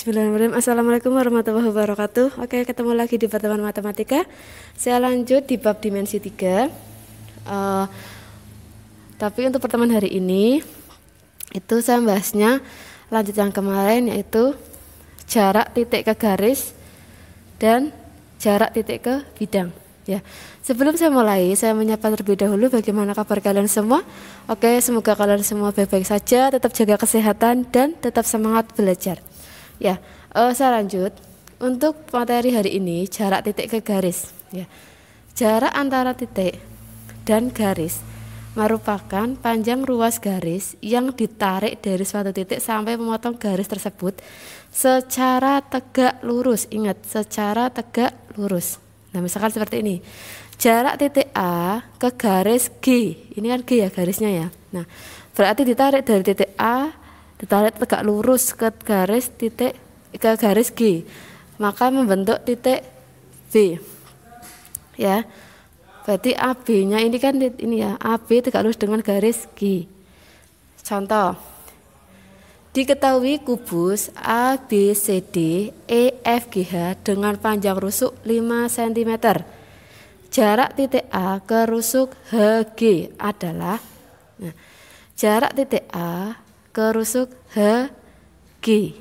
Bismillahirrahmanirrahim Assalamualaikum warahmatullahi wabarakatuh Oke ketemu lagi di Pertemuan Matematika Saya lanjut di bab dimensi 3 uh, eh, Tapi untuk pertemuan hari ini Itu saya bahasnya Lanjut yang kemarin yaitu Jarak titik ke garis Dan jarak titik ke bidang Ya, sebelum saya mulai, saya menyapa terlebih dahulu bagaimana kabar kalian semua. Oke, semoga kalian semua baik-baik saja, tetap jaga kesehatan dan tetap semangat belajar. Ya, uh, saya lanjut. Untuk materi hari ini jarak titik ke garis. Ya. Jarak antara titik dan garis merupakan panjang ruas garis yang ditarik dari suatu titik sampai memotong garis tersebut secara tegak lurus. Ingat, secara tegak lurus. Nah, misalkan seperti ini. Jarak titik A ke garis G. Ini kan G ya garisnya ya. Nah, berarti ditarik dari titik A ditarik tegak lurus ke garis titik ke garis G maka membentuk titik B ya berarti AB nya ini kan ini ya AB tegak lurus dengan garis G contoh diketahui kubus ABCD EFGH dengan panjang rusuk 5 cm jarak titik A ke rusuk HG adalah nah, jarak titik A rusuk H G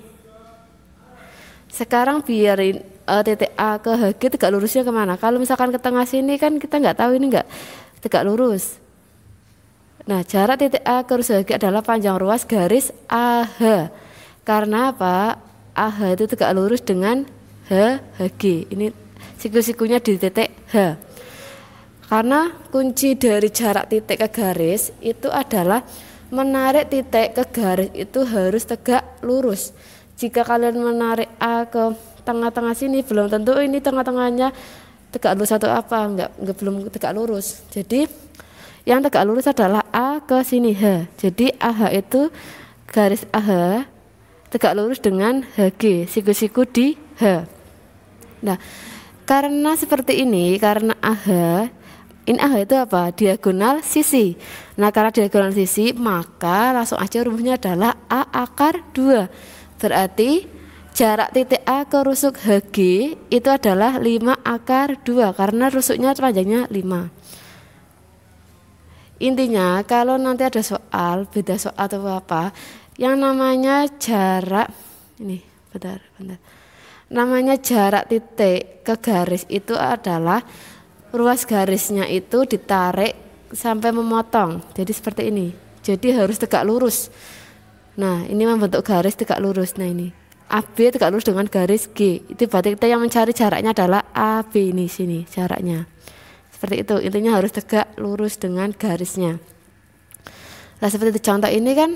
sekarang biarin uh, e, titik A ke HG tegak lurusnya kemana kalau misalkan ke tengah sini kan kita nggak tahu ini nggak tegak lurus nah jarak titik A ke rusuk HG adalah panjang ruas garis AH karena apa AH itu tegak lurus dengan H HG ini siku-sikunya di titik H karena kunci dari jarak titik ke garis itu adalah Menarik titik ke garis itu harus tegak lurus. Jika kalian menarik A ah, ke tengah-tengah sini, belum tentu ini tengah-tengahnya tegak lurus atau apa, enggak, enggak belum tegak lurus. Jadi yang tegak lurus adalah A ke sini H. Jadi AH itu garis AH tegak lurus dengan HG, siku-siku di H. Nah, karena seperti ini, karena AH inah itu apa? Diagonal sisi. Nah karena diagonal sisi maka langsung aja rumusnya adalah A akar 2. Berarti jarak titik A ke rusuk HG itu adalah 5 akar 2 karena rusuknya panjangnya 5 intinya kalau nanti ada soal beda soal atau apa yang namanya jarak ini benar-benar namanya jarak titik ke garis itu adalah ruas garisnya itu ditarik sampai memotong. Jadi seperti ini. Jadi harus tegak lurus. Nah, ini membentuk garis tegak lurus. Nah, ini. AB tegak lurus dengan garis G. Itu berarti kita yang mencari jaraknya adalah AB ini sini jaraknya. Seperti itu. Intinya harus tegak lurus dengan garisnya. Nah, seperti itu contoh ini kan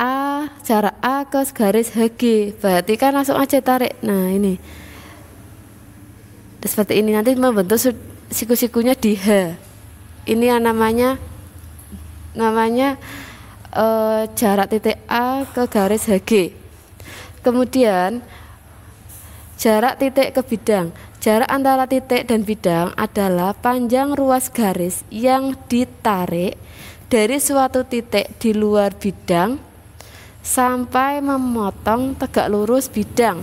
A jarak A ke garis HG berarti kan langsung aja tarik nah ini seperti ini nanti membentuk siku-sikunya di H ini yang namanya namanya e, jarak titik A ke garis HG kemudian jarak titik ke bidang jarak antara titik dan bidang adalah panjang ruas garis yang ditarik dari suatu titik di luar bidang sampai memotong tegak lurus bidang.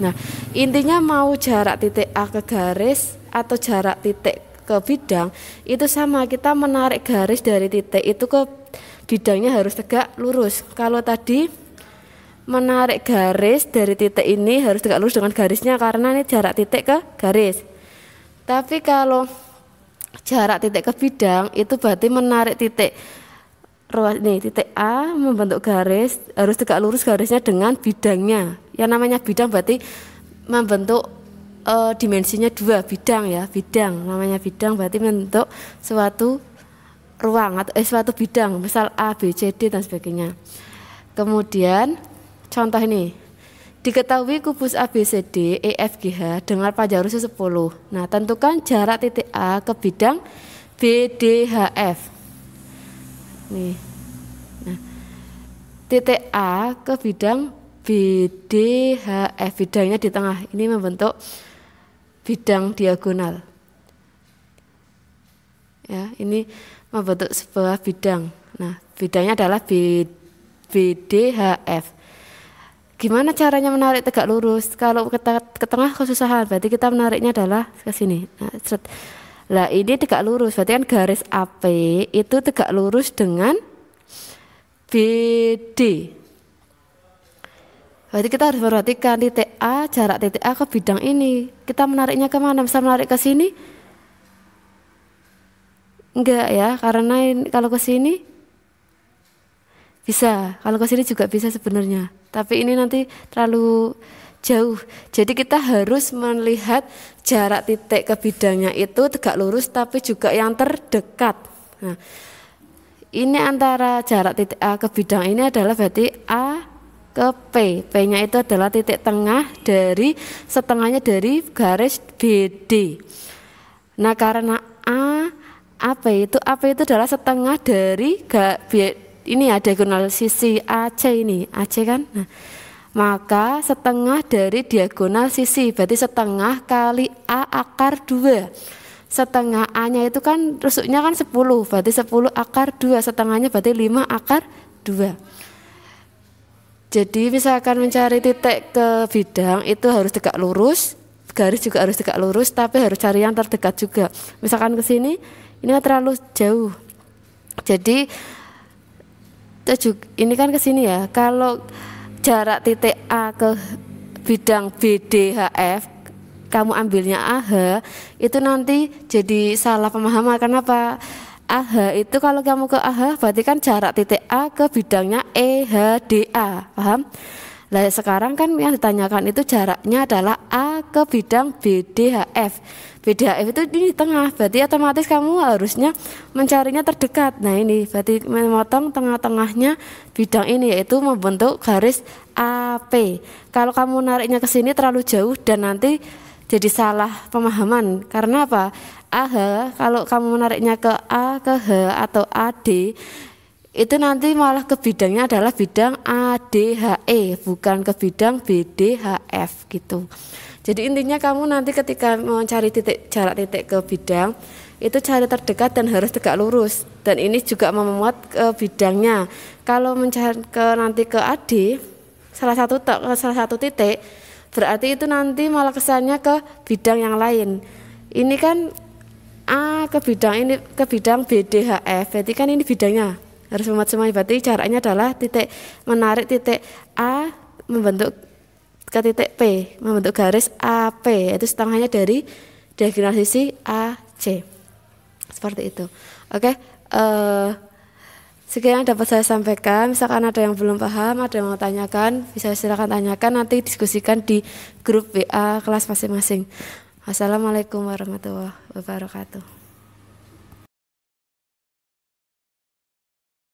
Nah, intinya mau jarak titik A ke garis atau jarak titik ke bidang itu sama kita menarik garis dari titik itu ke bidangnya harus tegak lurus. Kalau tadi menarik garis dari titik ini harus tegak lurus dengan garisnya karena ini jarak titik ke garis. Tapi kalau jarak titik ke bidang itu berarti menarik titik ruas ini titik A membentuk garis harus tegak lurus garisnya dengan bidangnya yang namanya bidang berarti membentuk e, dimensinya dua bidang ya bidang namanya bidang berarti membentuk suatu ruang atau eh, suatu bidang misal A B C D dan sebagainya kemudian contoh ini diketahui kubus A B C D E F G H dengan panjang rusuk 10 nah tentukan jarak titik A ke bidang B D H F nih nah titik A ke bidang BDHF eh, bidangnya di tengah ini membentuk bidang diagonal ya ini membentuk sebuah bidang nah bidangnya adalah B, BDHF gimana caranya menarik tegak lurus kalau ke tengah kesusahan berarti kita menariknya adalah ke sini nah, lah ini tegak lurus, berarti kan garis AP itu tegak lurus dengan BD. Berarti kita harus perhatikan titik A, jarak titik A ke bidang ini. Kita menariknya kemana? Bisa menarik ke sini? Enggak ya, karena ini, kalau ke sini bisa, kalau ke sini juga bisa sebenarnya. Tapi ini nanti terlalu jauh. Jadi kita harus melihat jarak titik ke bidangnya itu tegak lurus tapi juga yang terdekat. Nah, ini antara jarak titik A ke bidang ini adalah berarti A ke P. P-nya itu adalah titik tengah dari setengahnya dari garis BD. Nah, karena A AP itu AP itu adalah setengah dari ga, ini ya diagonal sisi AC ini. AC kan? Nah, maka setengah dari diagonal sisi berarti setengah kali A akar 2 setengah A-nya itu kan rusuknya kan 10 berarti 10 akar 2 setengahnya berarti 5 akar 2 jadi misalkan mencari titik ke bidang itu harus tegak lurus garis juga harus tegak lurus tapi harus cari yang terdekat juga misalkan ke sini ini kan terlalu jauh jadi ini kan ke sini ya kalau jarak titik A ke bidang BDHF kamu ambilnya AH itu nanti jadi salah pemahaman kenapa AH itu kalau kamu ke AH berarti kan jarak titik A ke bidangnya EHDA paham Nah sekarang kan yang ditanyakan itu jaraknya adalah A ke bidang BDHF beda F itu di tengah berarti otomatis kamu harusnya mencarinya terdekat nah ini berarti memotong tengah-tengahnya bidang ini yaitu membentuk garis AP kalau kamu nariknya ke sini terlalu jauh dan nanti jadi salah pemahaman karena apa AH kalau kamu menariknya ke A ke H atau AD itu nanti malah ke bidangnya adalah bidang ADHE bukan ke bidang BDHF gitu. Jadi intinya kamu nanti ketika mencari titik jarak titik ke bidang itu cari terdekat dan harus tegak lurus dan ini juga memuat ke bidangnya. Kalau mencari ke nanti ke AD salah satu salah satu titik berarti itu nanti malah kesannya ke bidang yang lain. Ini kan A ke bidang ini ke bidang BDHF e. berarti kan ini bidangnya harus memuat semuanya berarti caranya adalah titik menarik titik A membentuk ke titik P membentuk garis AP itu setengahnya dari diagonal sisi AC seperti itu oke uh, sekian yang dapat saya sampaikan misalkan ada yang belum paham ada yang mau tanyakan bisa silakan tanyakan nanti diskusikan di grup WA kelas masing-masing assalamualaikum warahmatullahi wabarakatuh